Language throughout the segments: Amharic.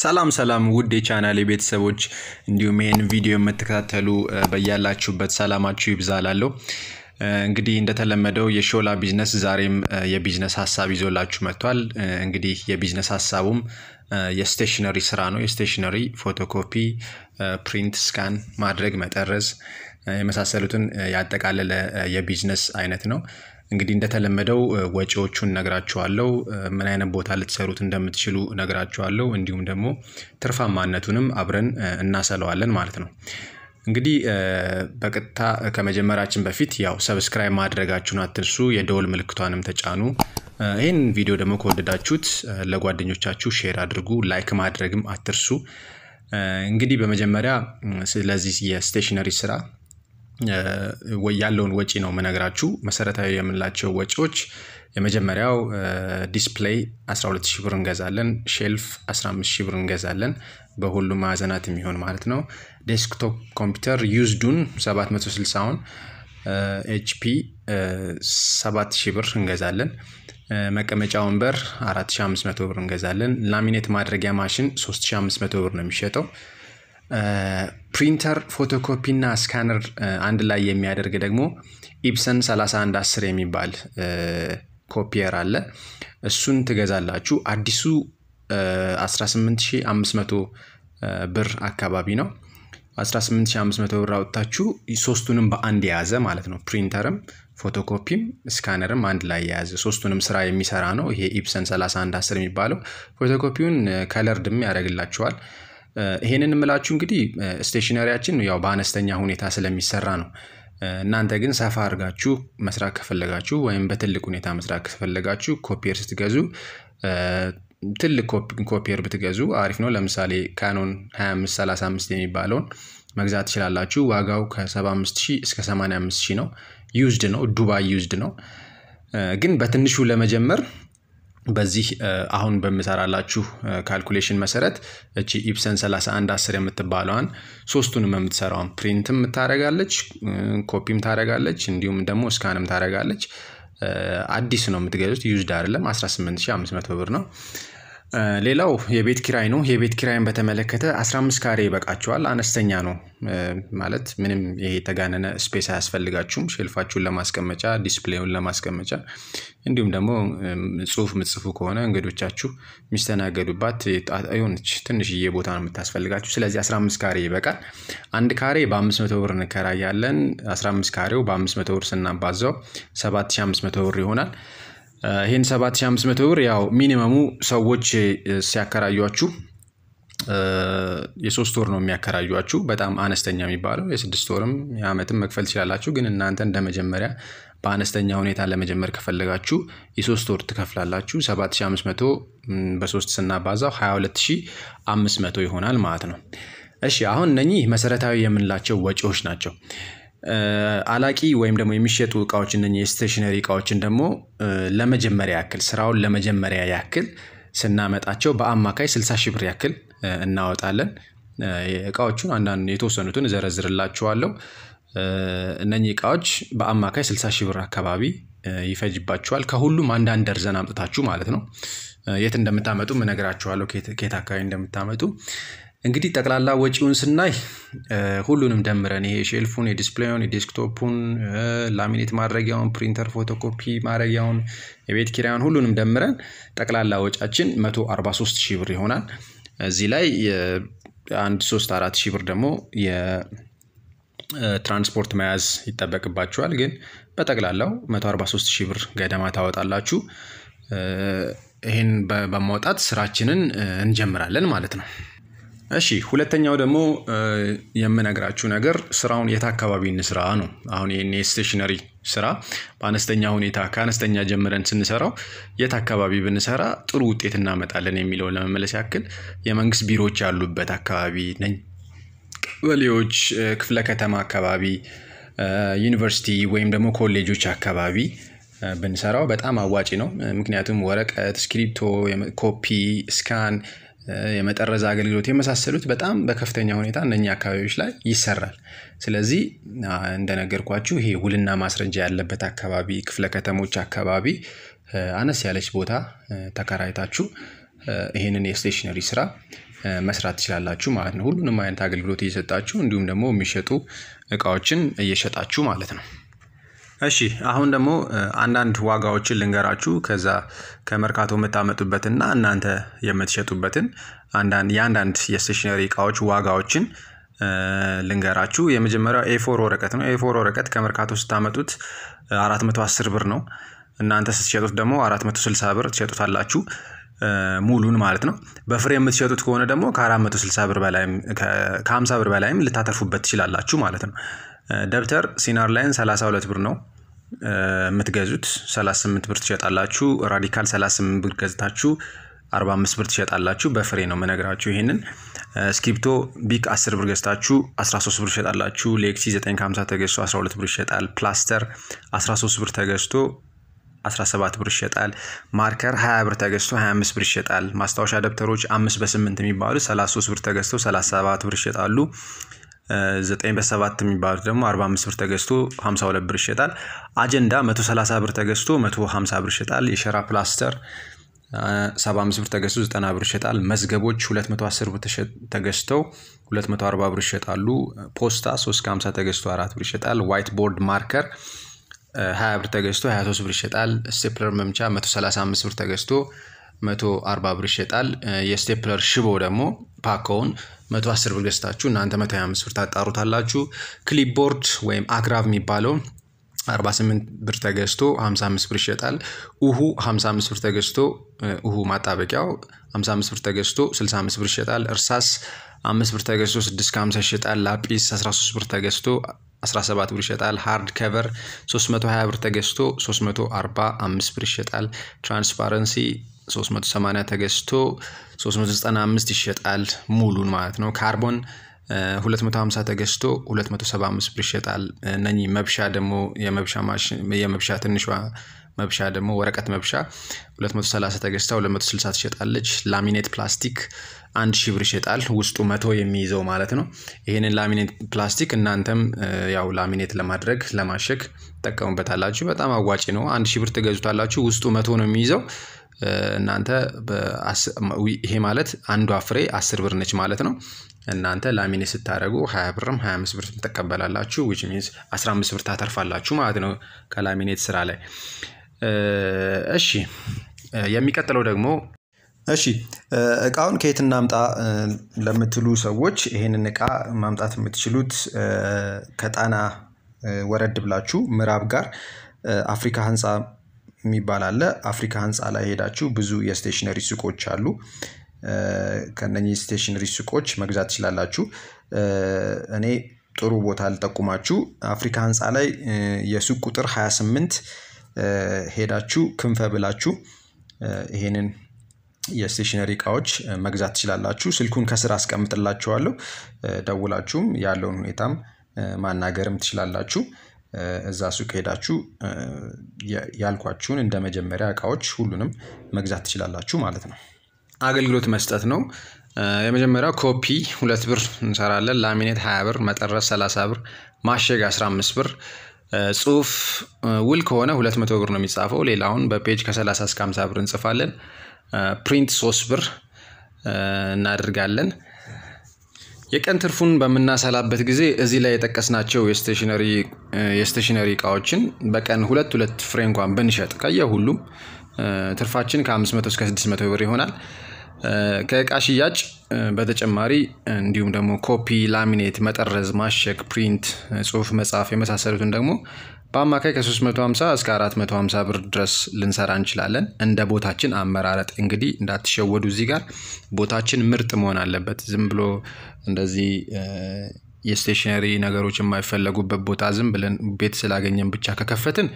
ሰላም ሰላም ውድ የቻናል ቤተሰቦች እንዲሁም ይህን ቪዲዮ የምትከታተሉ በያላችሁበት ሰላማችሁ ይብዛላለሁ። እንግዲህ እንደተለመደው የሾላ ቢዝነስ ዛሬም የቢዝነስ ሀሳብ ይዞላችሁ መጥቷል። እንግዲህ የቢዝነስ ሀሳቡም የስቴሽነሪ ስራ ነው። የስቴሽነሪ ፎቶኮፒ፣ ፕሪንት፣ ስካን ማድረግ፣ መጠረዝ የመሳሰሉትን ያጠቃለለ የቢዝነስ አይነት ነው። እንግዲህ እንደተለመደው ወጪዎቹን ነግራችኋለሁ። ምን አይነት ቦታ ልትሰሩት እንደምትችሉ ነግራችኋለሁ። እንዲሁም ደግሞ ትርፋማነቱንም አብረን እናሰለዋለን ማለት ነው። እንግዲህ በቀጥታ ከመጀመራችን በፊት ያው ሰብስክራይብ ማድረጋችሁን አትርሱ፣ የደወል ምልክቷንም ተጫኑ። ይህን ቪዲዮ ደግሞ ከወደዳችሁት ለጓደኞቻችሁ ሼር አድርጉ፣ ላይክ ማድረግም አትርሱ። እንግዲህ በመጀመሪያ ስለዚህ የስቴሽነሪ ስራ ያለውን ወጪ ነው የምነግራችሁ። መሰረታዊ የምንላቸው ወጪዎች የመጀመሪያው ዲስፕሌይ 12000 ብር እንገዛለን። ሼልፍ 15000 ብር እንገዛለን፣ በሁሉም ማዕዘናት የሚሆን ማለት ነው። ዴስክቶፕ ኮምፒውተር ዩዝዱን 760ውን ኤችፒ 7000 ብር እንገዛለን። መቀመጫ ወንበር 4500 ብር እንገዛለን። ላሚኔት ማድረጊያ ማሽን 3500 ብር ነው የሚሸጠው። ፕሪንተር፣ ፎቶኮፒ እና ስካነር አንድ ላይ የሚያደርግ ደግሞ ኢፕሰን 3110 የሚባል ኮፒየር አለ። እሱን ትገዛላችሁ። አዲሱ 18500 ብር አካባቢ ነው። 18500 ብር አውጥታችሁ ሶስቱንም በአንድ የያዘ ማለት ነው። ፕሪንተርም፣ ፎቶኮፒም፣ ስካነርም አንድ ላይ የያዘ ሶስቱንም ስራ የሚሰራ ነው። ይሄ ኢፕሰን 3110 የሚባለው ፎቶኮፒውን ከለርድም ያደርግላችኋል። ይሄንን የምላችሁ እንግዲህ ስቴሽነሪያችን ያው በአነስተኛ ሁኔታ ስለሚሰራ ነው። እናንተ ግን ሰፋ አድርጋችሁ መስራት ከፈለጋችሁ ወይም በትልቅ ሁኔታ መስራት ከፈለጋችሁ ኮፒየር ስትገዙ ትልቅ ኮፒየር ብትገዙ አሪፍ ነው። ለምሳሌ ካኖን 2535 የሚባለውን መግዛት ትችላላችሁ። ዋጋው ከ75 ሺህ እስከ 85 ሺህ ነው። ዩዝድ ነው፣ ዱባይ ዩዝድ ነው። ግን በትንሹ ለመጀመር በዚህ አሁን በምሰራላችሁ ካልኩሌሽን መሰረት እቺ ኢፕሰን 10 የምትባለዋን ሶስቱንም የምትሰራውን ፕሪንትም ታደረጋለች፣ ኮፒም ታደረጋለች፣ እንዲሁም ደግሞ እስካንም ታደረጋለች። አዲስ ነው የምትገዙት፣ ዩዝድ አይደለም። 18500 ብር ነው። ሌላው የቤት ኪራይ ነው። የቤት ኪራይን በተመለከተ 15 ካሬ ይበቃችኋል። አነስተኛ ነው ማለት ምንም ይሄ የተጋነነ ስፔስ አያስፈልጋችሁም። ሼልፋችሁን ለማስቀመጫ፣ ዲስፕሌውን ለማስቀመጫ እንዲሁም ደግሞ ጽሁፍ ምጽፉ ከሆነ እንግዶቻችሁ የሚስተናገዱባት የሆነች ትንሽዬ ቦታ ነው የምታስፈልጋችሁ። ስለዚህ 15 ካሬ ይበቃል። አንድ ካሬ በ500 ብር እንከራያለን። 15 ካሬው በ500 ብር ስናባዛው 7500 ብር ይሆናል። ይህን 7500 ብር ያው ሚኒመሙ ሰዎች ሲያከራዩችሁ የሶስት ወር ነው የሚያከራዩችሁ። በጣም አነስተኛ የሚባለው የስድስት ወርም የዓመትም መክፈል ትችላላችሁ። ግን እናንተ እንደመጀመሪያ በአነስተኛ ሁኔታ ለመጀመር ከፈለጋችሁ የሶስት ወር ትከፍላላችሁ። 7500 በሶስት ስናባዛው 22500 ይሆናል ማለት ነው። እሺ አሁን እነኚህ መሰረታዊ የምንላቸው ወጪዎች ናቸው። አላቂ ወይም ደግሞ የሚሸጡ እቃዎች እነ የስቴሽነሪ እቃዎችን ደግሞ ለመጀመሪያ ያክል ስራውን ለመጀመሪያ ያክል ስናመጣቸው በአማካይ 60 ሺህ ብር ያክል እናወጣለን። እቃዎቹን አንዳንድ የተወሰኑትን እዘረዝርላችኋለሁ። እነኚህ እቃዎች በአማካይ 60 ሺህ ብር አካባቢ ይፈጅባችኋል። ከሁሉም አንዳንድ ደርዘን አምጥታችሁ ማለት ነው። የት እንደምታመጡ እነግራችኋለሁ፣ ከየት አካባቢ እንደምታመጡ እንግዲህ ጠቅላላ ወጪውን ስናይ ሁሉንም ደምረን ይሄ ሼልፉን፣ የዲስፕሌውን፣ የዴስክቶፑን፣ ላሚኔት ማድረጊያውን፣ ፕሪንተር ፎቶኮፒ ማድረጊያውን፣ የቤት ኪራዩን ሁሉንም ደምረን ጠቅላላ ወጫችን 143 ሺህ ብር ይሆናል። እዚህ ላይ አንድ ሶስት አራት ሺህ ብር ደግሞ የትራንስፖርት መያዝ ይጠበቅባችኋል። ግን በጠቅላላው 143 ሺህ ብር ገደማ ታወጣላችሁ። ይህን በማውጣት ስራችንን እንጀምራለን ማለት ነው። እሺ ሁለተኛው ደግሞ የምነግራችሁ ነገር ስራውን የት አካባቢ ስራ ነው። አሁን ይህን የስቴሽነሪ ስራ በአነስተኛ ሁኔታ ከአነስተኛ ጀምረን ስንሰራው የት አካባቢ ብንሰራ ጥሩ ውጤት እናመጣለን የሚለውን ለመመለስ ያክል የመንግስት ቢሮዎች ያሉበት አካባቢ ነኝ፣ ቀበሌዎች፣ ክፍለ ከተማ አካባቢ፣ ዩኒቨርሲቲ ወይም ደግሞ ኮሌጆች አካባቢ ብንሰራው በጣም አዋጪ ነው። ምክንያቱም ወረቀት፣ እስክሪፕቶ፣ ኮፒ፣ ስካን የመጠረዝ አገልግሎት የመሳሰሉት በጣም በከፍተኛ ሁኔታ እነኛ አካባቢዎች ላይ ይሰራል። ስለዚህ እንደነገርኳችሁ ይሄ ውልና ማስረጃ ያለበት አካባቢ፣ ክፍለ ከተሞች አካባቢ አነስ ያለች ቦታ ተከራይታችሁ ይህንን የስቴሽነሪ ስራ መስራት ትችላላችሁ ማለት ነው። ሁሉንም አይነት አገልግሎት እየሰጣችሁ እንዲሁም ደግሞ የሚሸጡ እቃዎችን እየሸጣችሁ ማለት ነው። እሺ አሁን ደግሞ አንዳንድ ዋጋዎችን ልንገራችሁ ከዛ ከመርካቶ የምታመጡበትና እናንተ የምትሸጡበትን የአንዳንድ የስቴሽነሪ እቃዎች ዋጋዎችን ልንገራችሁ። የመጀመሪያው ኤፎር ወረቀት ነው። ኤፎር ወረቀት ከመርካቶ ስታመጡት 410 ብር ነው። እናንተ ስትሸጡት ደግሞ 460 ብር ትሸጡታላችሁ። ሙሉን ማለት ነው። በፍሬ የምትሸጡት ከሆነ ደግሞ ከ460 ብር በላይም ከ50 ብር በላይም ልታተርፉበት ትችላላችሁ ማለት ነው። ደብተር ሲናር ላይን 32 ብር ነው የምትገዙት 38 ብር ትሸጣላችሁ። ራዲካል 38 ብር ገዝታችሁ 45 ብር ትሸጣላችሁ። በፍሬ ነው መነግራችሁ ይህንን። ስክሪፕቶ ቢክ 10 ብር ገዝታችሁ 13 ብር ትሸጣላችሁ። ሌክሲ 950 ተገዝቶ 12 ብር ይሸጣል። ፕላስተር 13 ብር ተገዝቶ 17 ብር ይሸጣል። ማርከር 20 ብር ተገዝቶ 25 ብር ይሸጣል። ማስታወሻ ደብተሮች 5 በ8 የሚባሉ 33 ብር ተገዝቶ 37 ብር ይሸጣሉ። ዘጠኝ በሰባት የሚባሉት ደግሞ አርባ ብር ተገዝቶ ሀምሳ ሁለት ብር ይሸጣል። አጀንዳ መቶ ሰላሳ ብር ተገዝቶ መቶ ሀምሳ ብር ይሸጣል። የሸራ ፕላስተር ሰባ አምስት ብር ተገዝቶ ዘጠና ብር ይሸጣል። መዝገቦች ሁለት መቶ አስር ብር ተገዝተው ሁለት መቶ አርባ ብር ይሸጣሉ። ፖስታ ሶስት ከሀምሳ ተገዝቶ አራት ብር ይሸጣል። ዋይት ቦርድ ማርከር ሀያ ብር ተገዝቶ ሀያ ሶስት ብር ይሸጣል። ስቴፕለር መምቻ መቶ ሰላሳ አምስት ብር ተገዝቶ መቶ አርባ ብር ይሸጣል። የስቴፕለር ሽቦ ደግሞ ፓኮውን 110 ብር ገዝታችሁ እናንተ 125 ብር ታጣሩታላችሁ። ክሊፕቦርድ ወይም አክራብ የሚባለው 48 ብር ተገዝቶ 55 ብር ይሸጣል። ውሁ 55 ብር ተገዝቶ ኡሁ ማጣበቂያው 55 ብር ተገዝቶ 65 ብር ይሸጣል። እርሳስ 5 ብር ተገዝቶ 6 ይሸጣል። ላጲስ 13 ብር ተገዝቶ 17 ብር ይሸጣል። ሃርድ ከቨር 320 ብር ተገዝቶ 345 ብር ይሸጣል። ትራንስፓረንሲ 380 ተገዝቶ 395 ይሸጣል። ሙሉን ማለት ነው። ካርቦን 250 ተገዝቶ 275 ብር ይሸጣል። እነህ መብሻ ደግሞ የመብሻ ትንሿ መብሻ ደግሞ ወረቀት መብሻ 230 ተገዝታ 260 ትሸጣለች። ላሚኔት ፕላስቲክ አንድ ብር ይሸጣል። ውስጡ መቶ የሚይዘው ማለት ነው። ይህንን ላሚኔት ፕላስቲክ እናንተም ያው ላሚኔት ለማድረግ ለማሸግ ትጠቀሙበታላችሁ። በጣም አዋጭ ነው። አንድ ብር ትገዙታላችሁ። ውስጡ መቶ ነው የሚይዘው እናንተ ይሄ ማለት አንዷ ፍሬ አስር ብር ነች ማለት ነው። እናንተ ላሚኔ ስታደረጉ ሀያ ብርም ሀያ አምስት ብር ትቀበላላችሁ። ዊች ሚንስ አስራ አምስት ብር ታተርፋላችሁ ማለት ነው ከላሚኔት ስራ ላይ። እሺ የሚቀጥለው ደግሞ እሺ እቃውን ከየት እናምጣ ለምትሉ ሰዎች ይህንን እቃ ማምጣት የምትችሉት ከጣና ወረድ ብላችሁ ምዕራብ ጋር አፍሪካ ህንፃ የሚባል አለ። አፍሪካ ህንፃ ላይ ሄዳችሁ ብዙ የስቴሽነሪ ሱቆች አሉ። ከነኚህ የስቴሽነሪ ሱቆች መግዛት ትችላላችሁ። እኔ ጥሩ ቦታ ልጠቁማችሁ። አፍሪካ ህንፃ ላይ የሱቅ ቁጥር 28 ሄዳችሁ ክንፈ ብላችሁ ይሄንን የስቴሽነሪ እቃዎች መግዛት ትችላላችሁ። ስልኩን ከስር አስቀምጥላችኋለሁ። ደውላችሁም ያለውን ሁኔታም ማናገርም ትችላላችሁ። እዛ ሱቅ ሄዳችሁ ያልኳችሁን እንደ መጀመሪያ እቃዎች ሁሉንም መግዛት ትችላላችሁ ማለት ነው። አገልግሎት መስጠት ነው። የመጀመሪያው ኮፒ ሁለት ብር እንሰራለን። ላሚኔት 20 ብር፣ መጠረስ 30 ብር፣ ማሸግ 15 ብር። ጽሁፍ ውል ከሆነ 200 ብር ነው የሚጻፈው። ሌላውን በፔጅ ከ30 እስከ 50 ብር እንጽፋለን። ፕሪንት 3 ብር እናደርጋለን። የቀን ትርፉን በምናሰላበት ጊዜ እዚህ ላይ የጠቀስናቸው የስቴሽነሪ እቃዎችን በቀን ሁለት ሁለት ፍሬ እንኳን ብንሸጥ ከየሁሉም ትርፋችን ከ500 እስከ 600 ብር ይሆናል። ከእቃ ሽያጭ በተጨማሪ እንዲሁም ደግሞ ኮፒ፣ ላሚኔት፣ መጠረዝ፣ ማሸግ፣ ፕሪንት፣ ጽሁፍ መጻፍ የመሳሰሉትን ደግሞ በአማካይ ከ350 እስከ 450 ብር ድረስ ልንሰራ እንችላለን። እንደ ቦታችን አመራረጥ እንግዲህ እንዳትሸወዱ። እዚህ ጋር ቦታችን ምርጥ መሆን አለበት። ዝም ብሎ እንደዚህ የስቴሽነሪ ነገሮች የማይፈለጉበት ቦታ ዝም ብለን ቤት ስላገኘን ብቻ ከከፈትን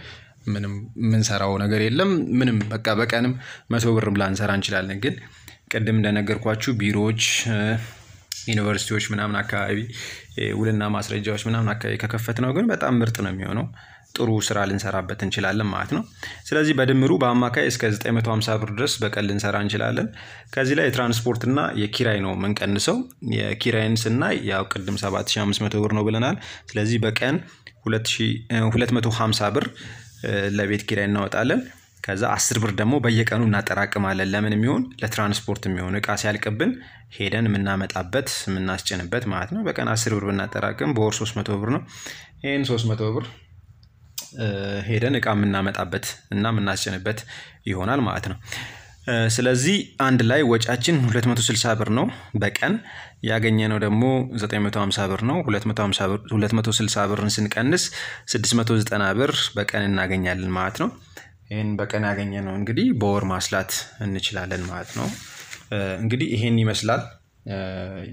ምንም የምንሰራው ነገር የለም። ምንም በቃ በቀንም መቶ ብርም ላንሰራ እንችላለን ግን ቅድም እንደነገርኳችሁ ቢሮዎች፣ ዩኒቨርሲቲዎች ምናምን አካባቢ ውልና ማስረጃዎች ምናምን አካባቢ ከከፈት ነው ግን በጣም ምርጥ ነው የሚሆነው። ጥሩ ስራ ልንሰራበት እንችላለን ማለት ነው። ስለዚህ በድምሩ በአማካይ እስከ 950 ብር ድረስ በቀን ልንሰራ እንችላለን። ከዚህ ላይ የትራንስፖርትና የኪራይ ነው የምንቀንሰው። የኪራይን ስናይ ያው ቅድም 7500 ብር ነው ብለናል። ስለዚህ በቀን 250 ብር ለቤት ኪራይ እናወጣለን። ከዛ አስር ብር ደግሞ በየቀኑ እናጠራቅማለን። ለምን የሚሆን ለትራንስፖርት የሚሆን እቃ ሲያልቅብን ሄደን የምናመጣበት የምናስጭንበት ማለት ነው። በቀን አስር ብር ብናጠራቅም በወር ሶስት መቶ ብር ነው። ይህን ሶስት መቶ ብር ሄደን እቃ የምናመጣበት እና የምናስጭንበት ይሆናል ማለት ነው። ስለዚህ አንድ ላይ ወጫችን 260 ብር ነው በቀን ያገኘነው ደግሞ 950 ብር ነው። 260 ብርን ስንቀንስ 690 ብር በቀን እናገኛለን ማለት ነው። ይህን በቀን ያገኘ ነው እንግዲህ በወር ማስላት እንችላለን ማለት ነው። እንግዲህ ይሄን ይመስላል።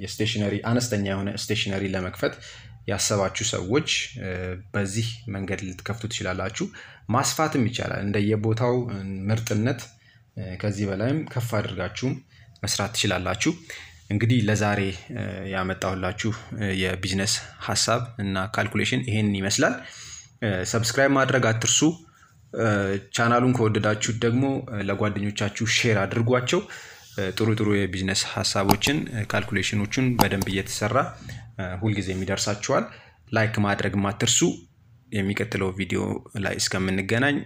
የስቴሽነሪ አነስተኛ የሆነ ስቴሽነሪ ለመክፈት ያሰባችሁ ሰዎች በዚህ መንገድ ልትከፍቱ ትችላላችሁ። ማስፋትም ይቻላል እንደየቦታው ምርጥነት ከዚህ በላይም ከፍ አድርጋችሁም መስራት ትችላላችሁ። እንግዲህ ለዛሬ ያመጣሁላችሁ የቢዝነስ ሀሳብ እና ካልኩሌሽን ይሄን ይመስላል። ሰብስክራይብ ማድረግ አትርሱ። ቻናሉን ከወደዳችሁት ደግሞ ለጓደኞቻችሁ ሼር አድርጓቸው። ጥሩ ጥሩ የቢዝነስ ሀሳቦችን ካልኩሌሽኖቹን በደንብ እየተሰራ ሁልጊዜ የሚደርሳችኋል። ላይክ ማድረግ ማትርሱ። የሚቀጥለው ቪዲዮ ላይ እስከምንገናኝ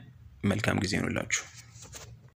መልካም ጊዜ ይሁንላችሁ።